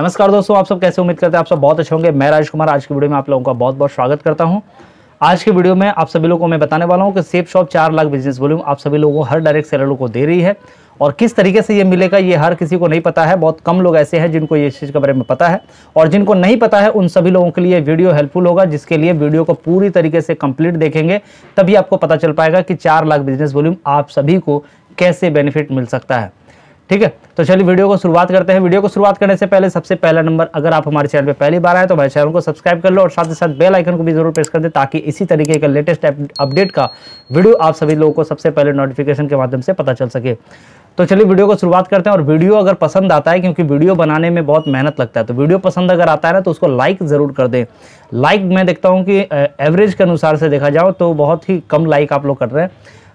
नमस्कार दोस्तों आप सब कैसे उम्मीद करते हैं आप सब बहुत अच्छे होंगे मैं राज कुमार आज की वीडियो में आप लोगों का बहुत बहुत स्वागत करता हूं आज की वीडियो में आप सभी लोगों को मैं बताने वाला हूं कि सेफ शॉप चार लाख बिजनेस वॉल्यूम आप सभी लोगों को हर डायरेक्ट सेलर को दे रही है और किस तरीके से ये मिलेगा ये हर किसी को नहीं पता है बहुत कम लोग ऐसे हैं जिनको ये चीज़ के बारे में पता है और जिनको नहीं पता है उन सभी लोगों के लिए वीडियो हेल्पफुल होगा जिसके लिए वीडियो को पूरी तरीके से कंप्लीट देखेंगे तभी आपको पता चल पाएगा कि चार लाख बिजनेस वॉल्यूम आप सभी को कैसे बेनिफिट मिल सकता है ठीक है तो चलिए वीडियो को शुरुआत करते हैं वीडियो को शुरुआत करने से पहले सबसे पहला नंबर अगर आप हमारे चैनल पर पहली बार आए तो हमारे चैनल को सब्सक्राइब कर लो और साथ ही साथ बेल आइकन को भी जरूर प्रेस कर दें ताकि इसी तरीके का लेटेस्ट अपडेट का वीडियो आप सभी लोगों को सबसे पहले नोटिफिकेशन के माध्यम से पता चल सके तो चलिए वीडियो को शुरुआत करते हैं और वीडियो अगर पसंद आता है क्योंकि वीडियो बनाने में बहुत मेहनत लगता है तो वीडियो पसंद अगर आता है ना तो उसको लाइक ज़रूर कर दें लाइक मैं देखता हूँ कि एवरेज के अनुसार से देखा जाओ तो बहुत ही कम लाइक आप लोग कर रहे हैं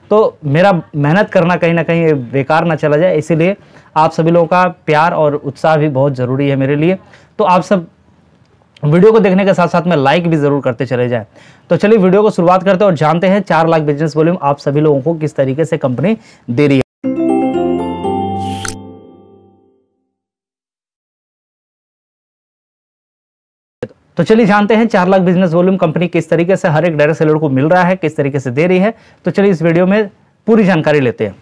तो मेरा मेहनत करना कहीं ना कहीं बेकार ना चला जाए इसीलिए आप सभी लोगों का प्यार और उत्साह भी बहुत ज़रूरी है मेरे लिए तो आप सब वीडियो को देखने के साथ साथ में लाइक भी ज़रूर करते चले जाएं तो चलिए वीडियो को शुरुआत करते हैं और जानते हैं चार लाख बिजनेस वॉल्यूम आप सभी लोगों को किस तरीके से कंपनी दे रही है तो चलिए जानते हैं चार लाख बिजनेस वॉल्यूम कंपनी किस तरीके से हर एक डायरेक्ट सेलर को मिल रहा है किस तरीके से दे रही है तो चलिए इस वीडियो में पूरी जानकारी लेते हैं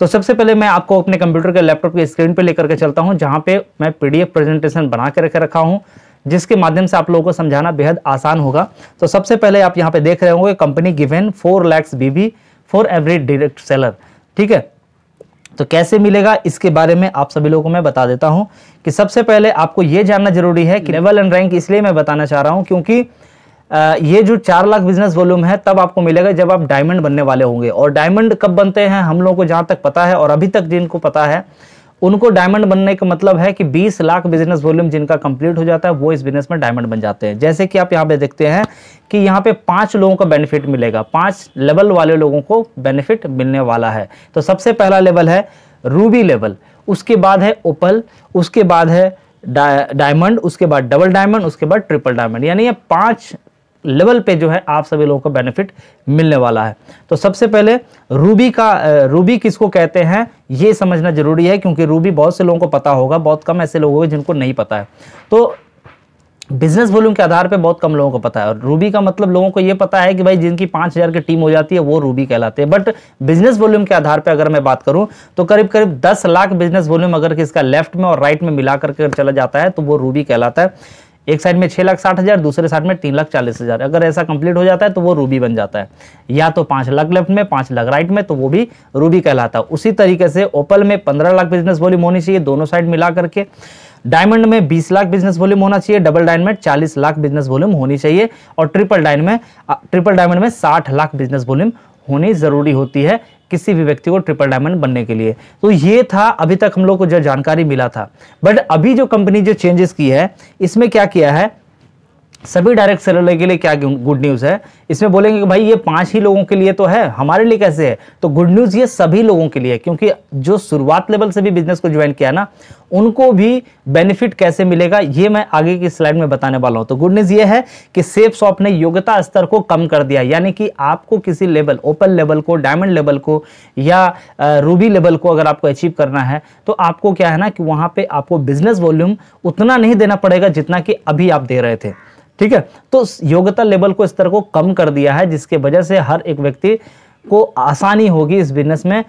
तो सबसे पहले मैं आपको अपने कंप्यूटर के लैपटॉप की स्क्रीन पर लेकर के चलता हूँ जहाँ पे मैं पीडीएफ प्रेजेंटेशन बना के रखे रखा हूँ जिसके माध्यम से आप लोगों को समझाना बेहद आसान होगा तो सबसे पहले आप यहाँ पे देख रहे होंगे company given four lakhs BV for every direct seller ठीक है तो कैसे मिलेगा इसके बारे में आप सभी लोगों को मैं बता देता हूं कि सबसे पहले आपको ये जानना जरूरी है कि लेवल एंड रैंक इसलिए मैं बताना चाह रहा हूं क्योंकि ये जो चार लाख बिजनेस वॉल्यूम है तब आपको मिलेगा जब आप डायमंड बनने वाले होंगे और डायमंड कब बनते हैं हम लोगों को जहां तक पता है और अभी तक जिनको पता है उनको डायमंड बनने का मतलब है कि 20 लाख बिजनेस वॉल्यूम जिनका कंप्लीट हो जाता है वो इस बिजनेस में डायमंड बन जाते हैं जैसे कि आप यहाँ पे देखते हैं कि यहाँ पे पांच लोगों का बेनिफिट मिलेगा पांच लेवल वाले लोगों को बेनिफिट मिलने वाला है तो सबसे पहला लेवल है रूबी लेवल उसके बाद है ओपल उसके बाद है डायमंड उसके बाद डबल डायमंड उसके बाद ट्रिपल डायमंड यानी ये पांच लेवल पे जो है आप सभी लोगों को बेनिफिट मिलने वाला है तो सबसे पहले रूबी का रूबी किसको कहते हैं ये समझना ज़रूरी है क्योंकि रूबी बहुत से लोगों को पता होगा बहुत कम ऐसे लोग होंगे जिनको नहीं पता है तो बिजनेस वॉल्यूम के आधार पे बहुत कम लोगों को पता है और रूबी का मतलब लोगों को ये पता है कि भाई जिनकी पाँच हज़ार की टीम हो जाती है वो रूबी कहलाते हैं बट बिजनेस वॉल्यूम के आधार पे अगर मैं बात करूं तो करीब करीब दस लाख बिजनेस वॉल्यूम अगर किसका लेफ्ट में और राइट में मिला करके चला जाता है तो वो रूबी कहलाता है एक साइड में छह लाख साठ हज़ार दूसरे साइड में तीन लाख चालीस हज़ार अगर ऐसा कंप्लीट हो जाता है तो वो रूबी बन जाता है या तो पांच लाख लेफ्ट में पांच लाख राइट में तो वो भी रूबी कहलाता है उसी तरीके से ओपल में पंद्रह लाख बिजनेस वॉल्यूम होनी चाहिए दोनों साइड मिला करके डायमंड में 20 लाख बिजनेस वॉल्यूम होना चाहिए डबल डायमंड में 40 लाख बिजनेस वॉल्यूम होनी चाहिए और ट्रिपल डायन में ट्रिपल डायमंड में 60 लाख बिजनेस वॉल्यूम होनी ज़रूरी होती है किसी भी व्यक्ति को ट्रिपल डायमंड बनने के लिए तो ये था अभी तक हम लोग को जो जानकारी मिला था बट अभी जो कंपनी जो चेंजेस की है इसमें क्या किया है सभी डायरेक्ट सेलर के लिए क्या गुड न्यूज़ है इसमें बोलेंगे कि भाई ये पांच ही लोगों के लिए तो है हमारे लिए कैसे है तो गुड न्यूज़ ये सभी लोगों के लिए क्योंकि जो शुरुआत लेवल से भी बिजनेस को ज्वाइन किया ना उनको भी बेनिफिट कैसे मिलेगा ये मैं आगे की स्लाइड में बताने वाला हूँ तो गुड न्यूज़ ये है कि सेफ शॉप ने योग्यता स्तर को कम कर दिया यानी कि आपको किसी लेवल ओपन लेवल को डायमंड लेवल को या रूबी लेवल को अगर आपको अचीव करना है तो आपको क्या है ना कि वहाँ पर आपको बिजनेस वॉल्यूम उतना नहीं देना पड़ेगा जितना कि अभी आप दे रहे थे ठीक है तो योग्यता लेवल को स्तर को कम कर दिया है जिसके वजह से हर एक व्यक्ति को आसानी होगी इस बिजनेस में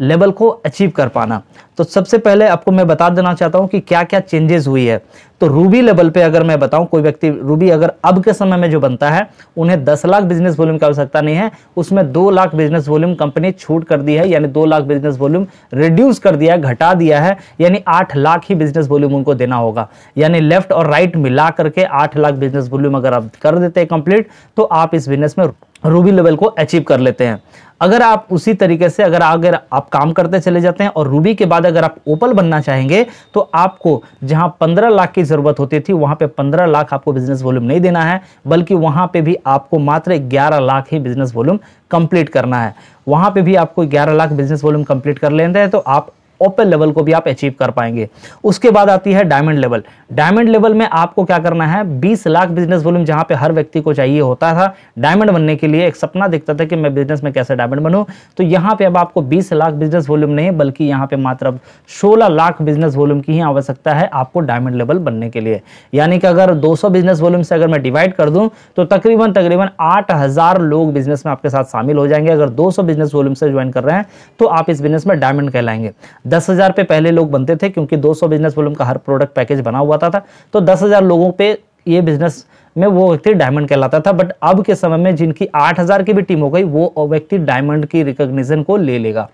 लेवल को अचीव कर पाना तो सबसे पहले आपको मैं बता देना चाहता हूँ कि क्या क्या चेंजेस हुई है तो रूबी लेवल पे अगर मैं बताऊँ कोई व्यक्ति रूबी अगर अब के समय में जो बनता है उन्हें 10 लाख बिजनेस वॉल्यूम की आवश्यकता नहीं है उसमें 2 लाख बिजनेस वॉल्यूम कंपनी छूट कर दी है यानी 2 लाख बिजनेस वॉल्यूम रिड्यूस कर दिया है घटा दिया है यानी आठ लाख ही बिजनेस वॉल्यूम उनको देना होगा यानी लेफ्ट और राइट मिला करके आठ लाख बिजनेस वॉल्यूम अगर आप कर देते हैं कंप्लीट तो आप इस बिजनेस में रूबी लेवल को अचीव कर लेते हैं अगर आप उसी तरीके से अगर अगर आप काम करते चले जाते हैं और रूबी के बाद अगर आप ओपल बनना चाहेंगे तो आपको जहां 15 लाख की ज़रूरत होती थी वहां पे 15 लाख आपको बिजनेस वॉल्यूम नहीं देना है बल्कि वहां पे भी आपको मात्र 11 लाख ही बिजनेस वॉल्यूम कंप्लीट करना है वहां पे भी आपको 11 लाख बिजनेस वॉल्यूम कंप्लीट कर लेते हैं तो आप ओपन लेवल को भी आप अचीव कर पाएंगे उसके बाद आती है डायमंड लेवल डायमंड लेवल में आपको क्या करना है 20 लाख बिजनेस वॉल्यूम जहां पे हर व्यक्ति को चाहिए होता था डायमंड बनने के लिए एक सपना दिखता था कि मैं बिजनेस में कैसे डायमंड बनूं तो यहां पे अब आपको 20 लाख बिजनेस वॉल्यूम नहीं बल्कि यहां पे मात्र अब सोलह लाख बिजनेस वॉल्यूम की ही आवश्यकता है आपको डायमंड लेवल बनने के लिए यानी कि अगर दो बिजनेस वॉल्यूम से अगर मैं डिवाइड कर दूं तो तकरीबन तकरीबन 8000 लोग बिजनेस में आपके साथ शामिल हो जाएंगे अगर 200 बिजनेस वॉल्यूम से ज्वाइन कर रहे हैं तो आप इस बिजनेस में डायमंड कहलाएंगे दस हज़ार पे पहले लोग बनते थे क्योंकि 200 बिजनेस वॉल्यूम का हर प्रोडक्ट पैकेज बना हुआ था, तो दस हज़ार लोगों पे ये बिजनेस में वो व्यक्ति डायमंड कहलाता था बट अब के समय में जिनकी आठ हज़ार की भी टीम हो गई वो व्यक्ति डायमंड की रिकोगनीजन को ले लेगा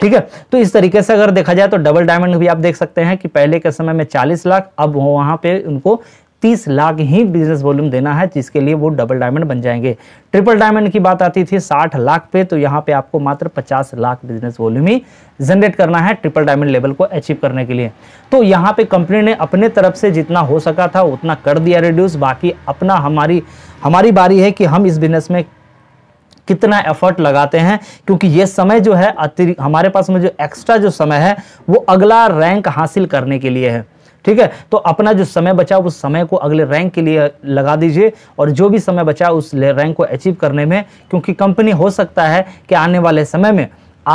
ठीक है तो इस तरीके से अगर देखा जाए तो डबल डायमंड भी आप देख सकते हैं कि पहले के समय में 40 लाख अब वहां पे उनको तीस लाख ही बिजनेस वॉल्यूम देना है जिसके लिए वो डबल डायमंड बन जाएंगे ट्रिपल डायमंड की बात आती थी साठ लाख पे तो यहाँ पे आपको मात्र पचास लाख बिजनेस वॉल्यूम ही जनरेट करना है ट्रिपल डायमंड लेवल को अचीव करने के लिए तो यहाँ पे कंपनी ने अपने तरफ से जितना हो सका था उतना कर दिया रिड्यूस बाकी अपना हमारी हमारी बारी है कि हम इस बिजनेस में कितना एफर्ट लगाते हैं क्योंकि ये समय जो है अतिरिक्त हमारे पास में जो एक्स्ट्रा जो समय है वो अगला रैंक हासिल करने के लिए है ठीक है तो अपना जो समय बचा उस समय को अगले रैंक के लिए लगा दीजिए और जो भी समय बचा उस रैंक को अचीव करने में क्योंकि कंपनी हो सकता है कि आने वाले समय में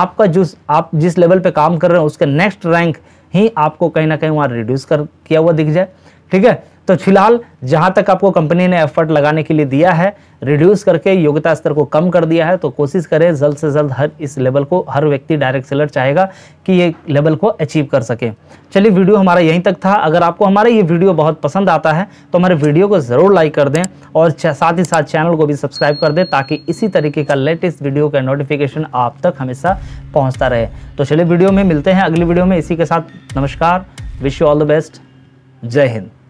आपका जो आप जिस लेवल पे काम कर रहे हो उसके नेक्स्ट रैंक ही आपको कहीं ना कहीं वहाँ रिड्यूस कर किया हुआ दिख जाए ठीक है तो फिलहाल जहां तक आपको कंपनी ने एफर्ट लगाने के लिए दिया है रिड्यूस करके योग्यता स्तर को कम कर दिया है तो कोशिश करें जल्द से जल्द हर इस लेवल को हर व्यक्ति डायरेक्ट सेलर चाहेगा कि ये लेवल को अचीव कर सके चलिए वीडियो हमारा यहीं तक था अगर आपको हमारा ये वीडियो बहुत पसंद आता है तो हमारे वीडियो को ज़रूर लाइक कर दें और साथ ही साथ चैनल को भी सब्सक्राइब कर दें ताकि इसी तरीके का लेटेस्ट वीडियो का नोटिफिकेशन आप तक हमेशा पहुँचता रहे तो चलिए वीडियो में मिलते हैं अगली वीडियो में इसी के साथ नमस्कार wish you all the best जय हिंद